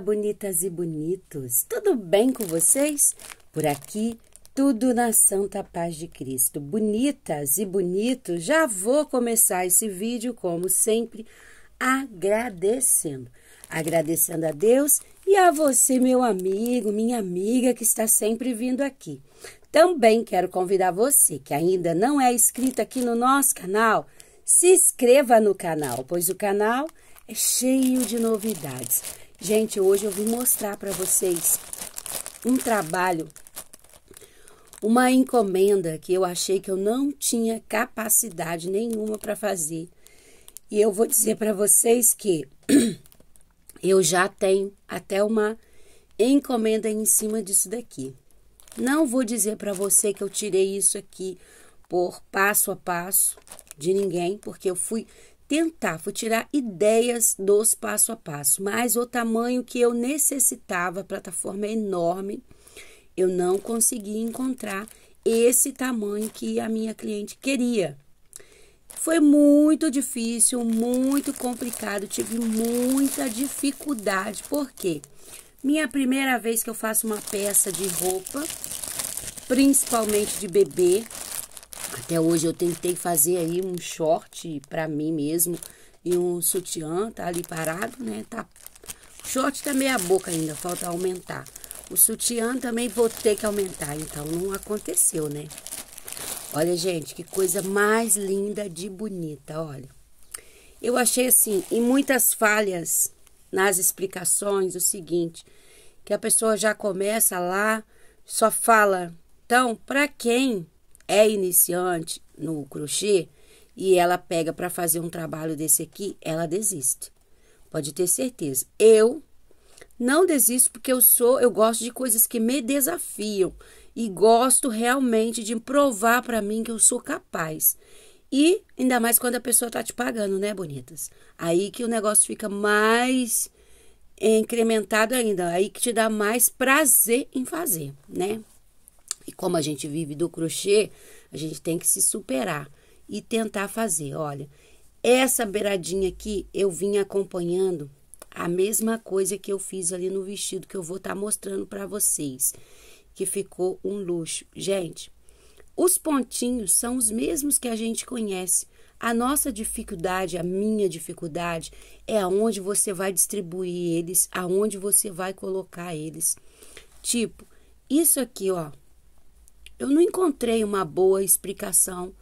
bonitas e bonitos! Tudo bem com vocês? Por aqui, tudo na santa paz de Cristo. Bonitas e bonitos, já vou começar esse vídeo, como sempre, agradecendo. Agradecendo a Deus e a você, meu amigo, minha amiga que está sempre vindo aqui. Também quero convidar você que ainda não é inscrito aqui no nosso canal, se inscreva no canal, pois o canal é cheio de novidades. Gente, hoje eu vim mostrar para vocês um trabalho, uma encomenda que eu achei que eu não tinha capacidade nenhuma para fazer. E eu vou dizer para vocês que eu já tenho até uma encomenda em cima disso daqui. Não vou dizer para você que eu tirei isso aqui por passo a passo de ninguém, porque eu fui tentar, fui tirar ideias dos passo a passo, mas o tamanho que eu necessitava, a plataforma é enorme, eu não consegui encontrar esse tamanho que a minha cliente queria. Foi muito difícil, muito complicado, tive muita dificuldade, porque minha primeira vez que eu faço uma peça de roupa, principalmente de bebê, até hoje eu tentei fazer aí um short para mim mesmo e um sutiã, tá ali parado, né? Tá o short tá meia boca ainda, falta aumentar. O sutiã também vou ter que aumentar, então não aconteceu, né? Olha, gente, que coisa mais linda de bonita, olha. Eu achei assim, em muitas falhas nas explicações, o seguinte, que a pessoa já começa lá, só fala, então, para quem é iniciante no crochê e ela pega para fazer um trabalho desse aqui, ela desiste. Pode ter certeza. Eu não desisto porque eu sou, eu gosto de coisas que me desafiam e gosto realmente de provar para mim que eu sou capaz. E ainda mais quando a pessoa tá te pagando, né, bonitas? Aí que o negócio fica mais incrementado ainda, aí que te dá mais prazer em fazer, né? E como a gente vive do crochê, a gente tem que se superar e tentar fazer. Olha, essa beiradinha aqui eu vim acompanhando a mesma coisa que eu fiz ali no vestido que eu vou estar tá mostrando para vocês, que ficou um luxo. Gente, os pontinhos são os mesmos que a gente conhece. A nossa dificuldade, a minha dificuldade, é aonde você vai distribuir eles, aonde você vai colocar eles. Tipo, isso aqui, ó, eu não encontrei uma boa explicação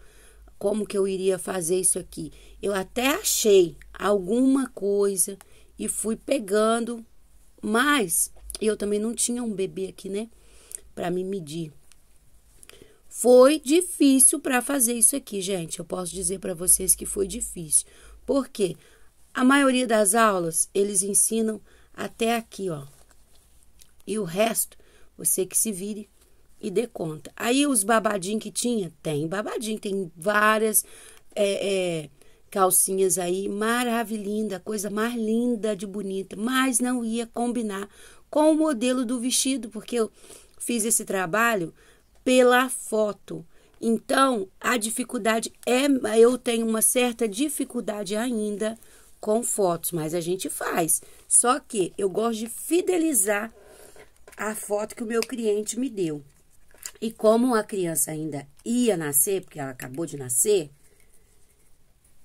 como que eu iria fazer isso aqui. Eu até achei alguma coisa e fui pegando, mas eu também não tinha um bebê aqui, né, para me medir. Foi difícil para fazer isso aqui, gente. Eu posso dizer para vocês que foi difícil. Por quê? A maioria das aulas eles ensinam até aqui, ó. E o resto, você que se vire e dê conta. Aí os babadinhos que tinha, tem babadinho, tem várias é, é, calcinhas aí, maravilhinda, coisa mais linda de bonita, mas não ia combinar com o modelo do vestido, porque eu fiz esse trabalho pela foto. Então, a dificuldade é. Eu tenho uma certa dificuldade ainda com fotos, mas a gente faz. Só que eu gosto de fidelizar a foto que o meu cliente me deu. E como a criança ainda ia nascer, porque ela acabou de nascer,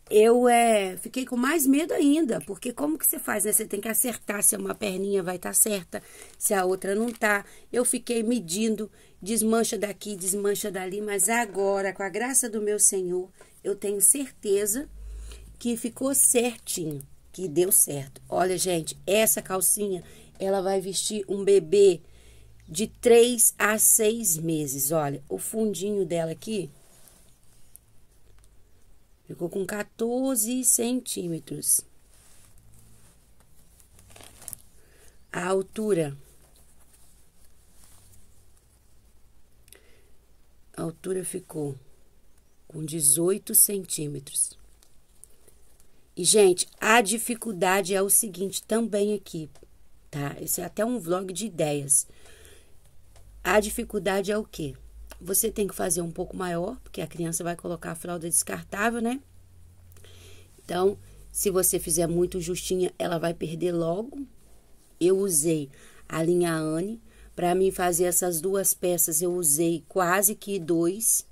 eu é, fiquei com mais medo ainda, porque como que você faz, né? Você tem que acertar se uma perninha vai estar tá certa, se a outra não tá. Eu fiquei medindo, desmancha daqui, desmancha dali, mas agora, com a graça do meu Senhor, eu tenho certeza que ficou certinho, que deu certo. Olha, gente, essa calcinha, ela vai vestir um bebê de três a seis meses. Olha, o fundinho dela aqui ficou com 14 centímetros. A altura. A altura ficou com 18 centímetros. E, gente, a dificuldade é o seguinte também aqui, tá? Esse é até um vlog de ideias. A dificuldade é o quê? Você tem que fazer um pouco maior, porque a criança vai colocar a fralda descartável, né? Então, se você fizer muito justinha, ela vai perder logo. Eu usei a linha Anne. Para mim fazer essas duas peças, eu usei quase que dois,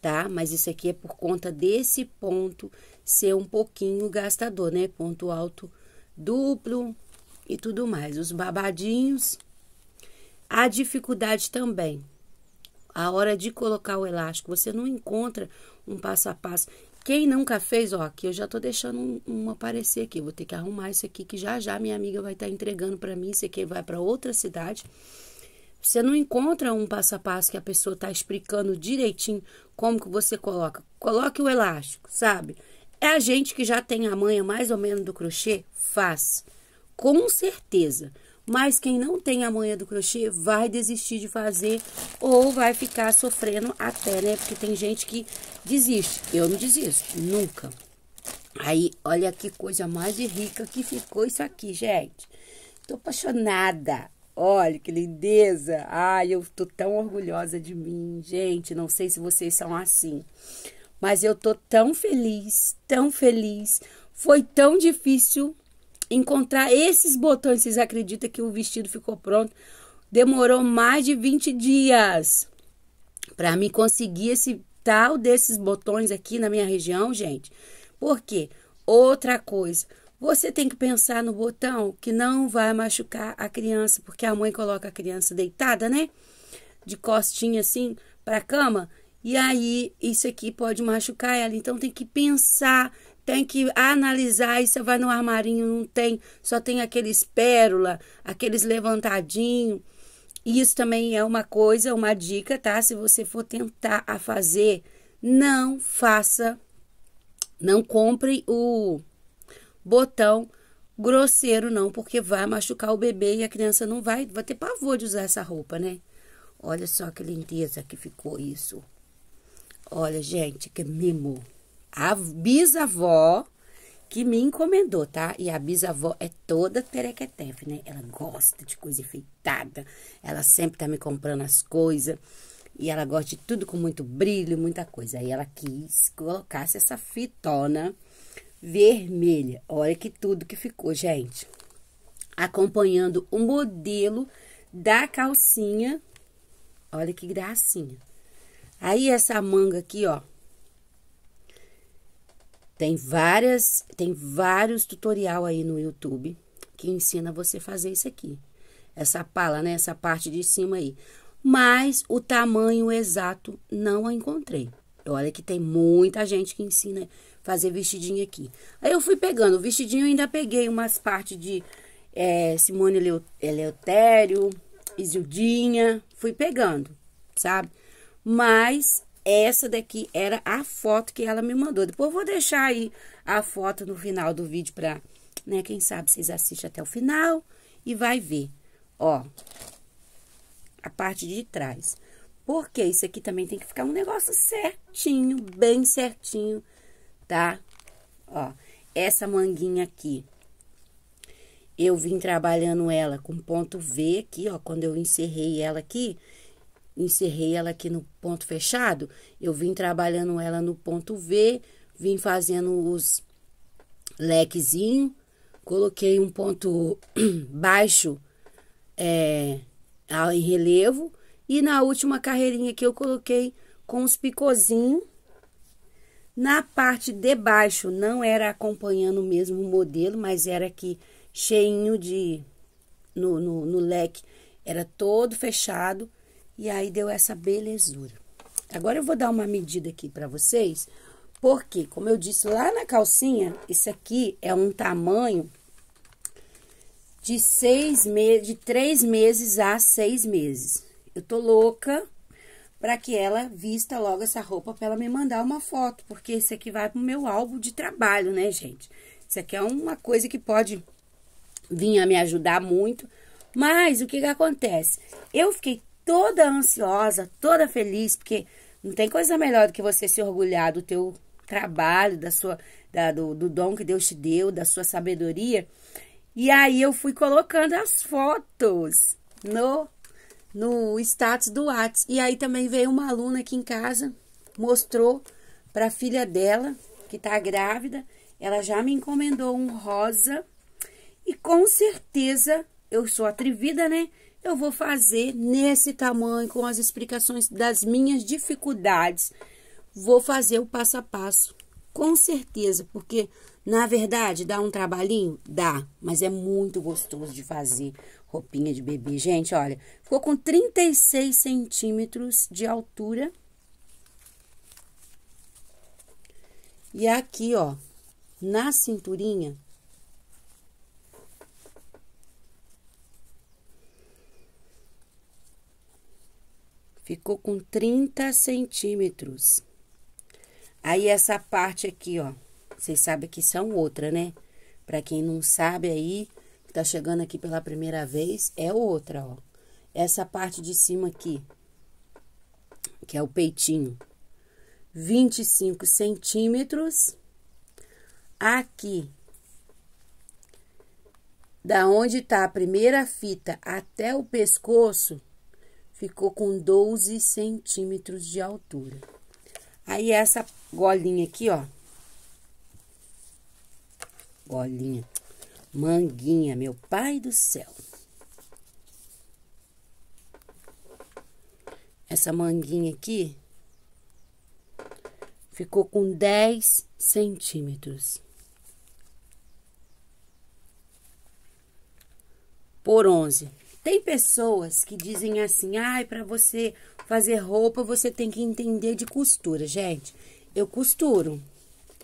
tá? Mas isso aqui é por conta desse ponto ser um pouquinho gastador, né? Ponto alto duplo e tudo mais. Os babadinhos a dificuldade também. A hora de colocar o elástico, você não encontra um passo a passo. Quem nunca fez, ó, aqui eu já tô deixando um, um aparecer aqui. vou ter que arrumar isso aqui que já já minha amiga vai estar tá entregando para mim. Isso aqui vai para outra cidade. Você não encontra um passo a passo que a pessoa está explicando direitinho como que você coloca. Coloque o elástico, sabe? É a gente que já tem a manha mais ou menos do crochê, faz. Com certeza. Mas quem não tem a manha do crochê vai desistir de fazer ou vai ficar sofrendo até, né? Porque tem gente que desiste. Eu não desisto, nunca. Aí, olha que coisa mais rica que ficou isso aqui, gente. Tô apaixonada. Olha que lindeza. Ai, eu tô tão orgulhosa de mim, gente. Não sei se vocês são assim. Mas eu tô tão feliz, tão feliz. Foi tão difícil encontrar esses botões. Vocês acreditam que o vestido ficou pronto? Demorou mais de 20 dias para mim conseguir esse tal desses botões aqui na minha região, gente. Por quê? Outra coisa, você tem que pensar no botão que não vai machucar a criança, porque a mãe coloca a criança deitada, né? De costinha assim para a cama, e aí isso aqui pode machucar ela. Então tem que pensar tem que analisar. E você vai no armarinho, não tem, só tem aqueles pérola, aqueles levantadinho. Isso também é uma coisa, uma dica, tá? Se você for tentar a fazer, não faça, não compre o botão grosseiro, não, porque vai machucar o bebê e a criança não vai, vai ter pavor de usar essa roupa, né? Olha só que lindeza que ficou isso. Olha, gente, que mimo a bisavó que me encomendou, tá? E a bisavó é toda perequetef, né? Ela gosta de coisa enfeitada, ela sempre tá me comprando as coisas. E ela gosta de tudo com muito brilho, muita coisa. Aí ela quis colocasse essa fitona vermelha. Olha que tudo que ficou, gente. Acompanhando o modelo da calcinha. Olha que gracinha. Aí essa manga aqui, ó, tem várias, tem vários tutorial aí no YouTube que ensina você fazer isso aqui. Essa pala, né? Essa parte de cima aí. Mas o tamanho exato não a encontrei. Olha que tem muita gente que ensina fazer vestidinho aqui. Aí eu fui pegando o vestidinho, ainda peguei umas partes de é, Simone Eleutério, Isildinha, fui pegando, sabe? Mas essa daqui era a foto que ela me mandou. Depois vou deixar aí a foto no final do vídeo para, né, quem sabe vocês assistem até o final e vai ver. Ó, a parte de trás. Porque isso aqui também tem que ficar um negócio certinho, bem certinho, tá? Ó, essa manguinha aqui. Eu vim trabalhando ela com ponto V aqui, ó, quando eu encerrei ela aqui, encerrei ela aqui no ponto fechado, eu vim trabalhando ela no ponto V, vim fazendo os lequezinho, coloquei um ponto baixo é, em relevo e na última carreirinha que eu coloquei com os picozinhos na parte de baixo, não era acompanhando o mesmo modelo, mas era aqui cheinho de... no, no, no leque, era todo fechado. E aí deu essa belezura. Agora eu vou dar uma medida aqui para vocês, porque, como eu disse lá na calcinha, isso aqui é um tamanho de seis meses, de três meses a seis meses. Eu tô louca para que ela vista logo essa roupa para ela me mandar uma foto, porque isso aqui vai pro meu álbum de trabalho, né, gente? Isso aqui é uma coisa que pode vir a me ajudar muito. Mas o que, que acontece? Eu fiquei toda ansiosa, toda feliz, porque não tem coisa melhor do que você se orgulhar do teu trabalho, da sua da, do, do dom que Deus te deu, da sua sabedoria. E aí eu fui colocando as fotos no no status do Whats. E aí também veio uma aluna aqui em casa, mostrou para a filha dela, que está grávida, ela já me encomendou um rosa. E com certeza, eu sou atrevida, né? eu vou fazer nesse tamanho, com as explicações das minhas dificuldades. Vou fazer o passo a passo, com certeza, porque na verdade dá um trabalhinho? Dá, mas é muito gostoso de fazer roupinha de bebê. Gente, olha, ficou com 36 centímetros de altura. E aqui, ó, na cinturinha, ficou com 30 centímetros. Aí essa parte aqui, ó, vocês sabem que são outra, né? Para quem não sabe aí, que tá chegando aqui pela primeira vez, é outra, ó. Essa parte de cima aqui, que é o peitinho, 25 centímetros. Aqui, da onde tá a primeira fita até o pescoço, ficou com 12 centímetros de altura. Aí, essa golinha aqui, ó. Golinha. Manguinha, meu pai do céu. Essa manguinha aqui ficou com 10 centímetros. Por 11. Tem pessoas que dizem assim, ai, ah, para você fazer roupa, você tem que entender de costura. Gente, eu costuro.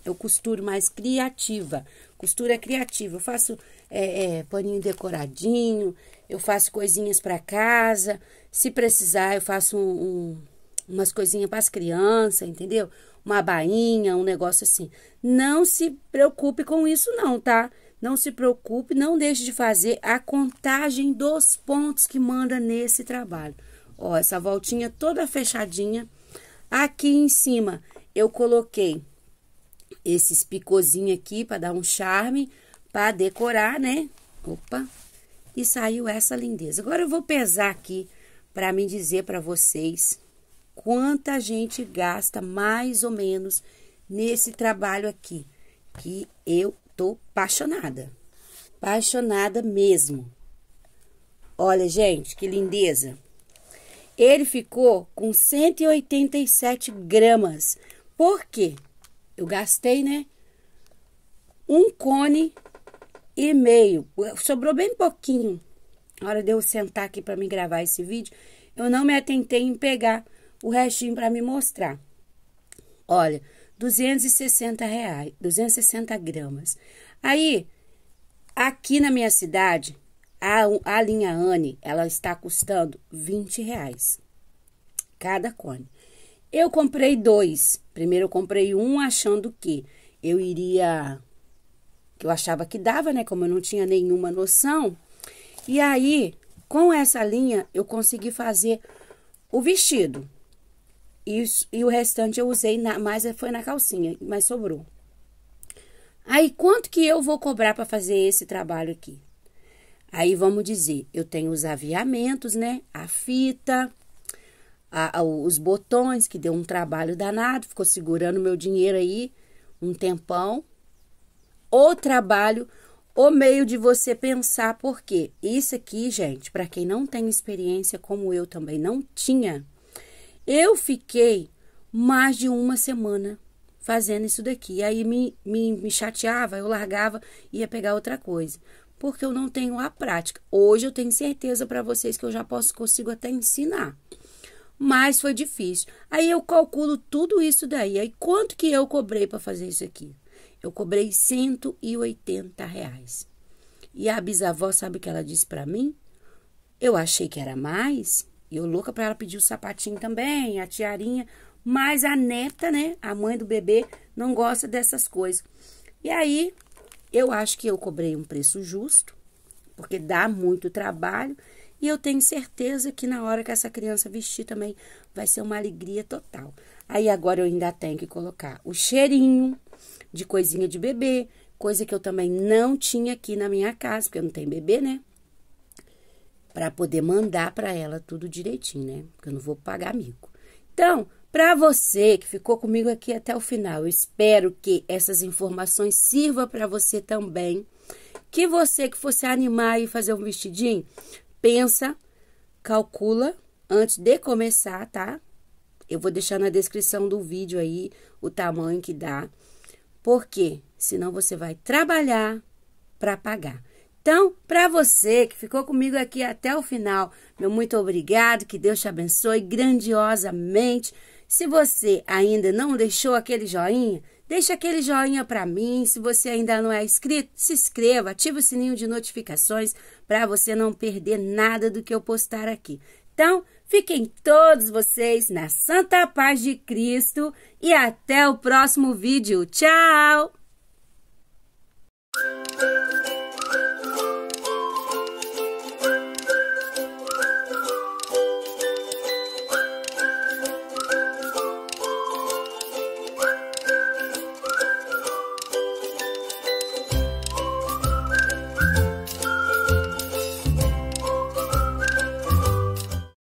Eu costuro mais criativa. Costura é criativa. Eu faço é, é, paninho decoradinho, eu faço coisinhas para casa. Se precisar, eu faço um, um umas coisinhas para as crianças, entendeu? Uma bainha, um negócio assim. Não se preocupe com isso, não, tá? Não se preocupe, não deixe de fazer a contagem dos pontos que manda nesse trabalho. Ó, essa voltinha toda fechadinha. Aqui em cima eu coloquei esses picôzinhos aqui para dar um charme, para decorar, né? Opa! E saiu essa lindeza. Agora eu vou pesar aqui para me dizer para vocês quanta gente gasta mais ou menos nesse trabalho aqui que eu tô apaixonada. Apaixonada mesmo. Olha, gente, que lindeza. Ele ficou com 187 gramas. Por quê? Eu gastei, né? Um cone e meio. Sobrou bem pouquinho. Na hora de eu sentar aqui para me gravar esse vídeo, eu não me atentei em pegar o restinho para me mostrar. Olha, 260 reais, 260 gramas. Aí, aqui na minha cidade, a, a linha Anne, ela está custando 20 reais cada cone. Eu comprei dois. Primeiro eu comprei um achando que eu iria que eu achava que dava, né, como eu não tinha nenhuma noção. E aí, com essa linha eu consegui fazer o vestido. E, e o restante eu usei na, foi na calcinha, mas sobrou. Aí, quanto que eu vou cobrar para fazer esse trabalho aqui? Aí, vamos dizer, eu tenho os aviamentos, né? A fita, a, a, os botões, que deu um trabalho danado, ficou segurando meu dinheiro aí um tempão. O trabalho, o meio de você pensar, por quê isso aqui, gente, para quem não tem experiência, como eu também não tinha, eu fiquei mais de uma semana fazendo isso daqui. aí me, me, me chateava, eu largava e ia pegar outra coisa. Porque eu não tenho a prática. Hoje eu tenho certeza para vocês que eu já posso consigo até ensinar. Mas foi difícil. Aí eu calculo tudo isso daí. Aí quanto que eu cobrei para fazer isso aqui? Eu cobrei 180 reais. E a bisavó, sabe o que ela disse para mim? Eu achei que era mais, eu louca para ela pedir o sapatinho também, a tiarinha, mas a neta, né, a mãe do bebê, não gosta dessas coisas. E aí, eu acho que eu cobrei um preço justo, porque dá muito trabalho, e eu tenho certeza que na hora que essa criança vestir também vai ser uma alegria total. Aí agora eu ainda tenho que colocar o cheirinho de coisinha de bebê, coisa que eu também não tinha aqui na minha casa, porque eu não tenho bebê, né? para poder mandar para ela tudo direitinho, né? Porque eu não vou pagar mico. Então, para você que ficou comigo aqui até o final, eu espero que essas informações sirvam para você também. Que você que fosse animar e fazer um vestidinho, pensa, calcula antes de começar, tá? Eu vou deixar na descrição do vídeo aí o tamanho que dá. Porque senão você vai trabalhar para pagar. Então, para você que ficou comigo aqui até o final, meu muito obrigado, que Deus te abençoe grandiosamente. Se você ainda não deixou aquele joinha, deixa aquele joinha para mim. Se você ainda não é inscrito, se inscreva, ative o sininho de notificações para você não perder nada do que eu postar aqui. Então, fiquem todos vocês na santa paz de Cristo e até o próximo vídeo. Tchau!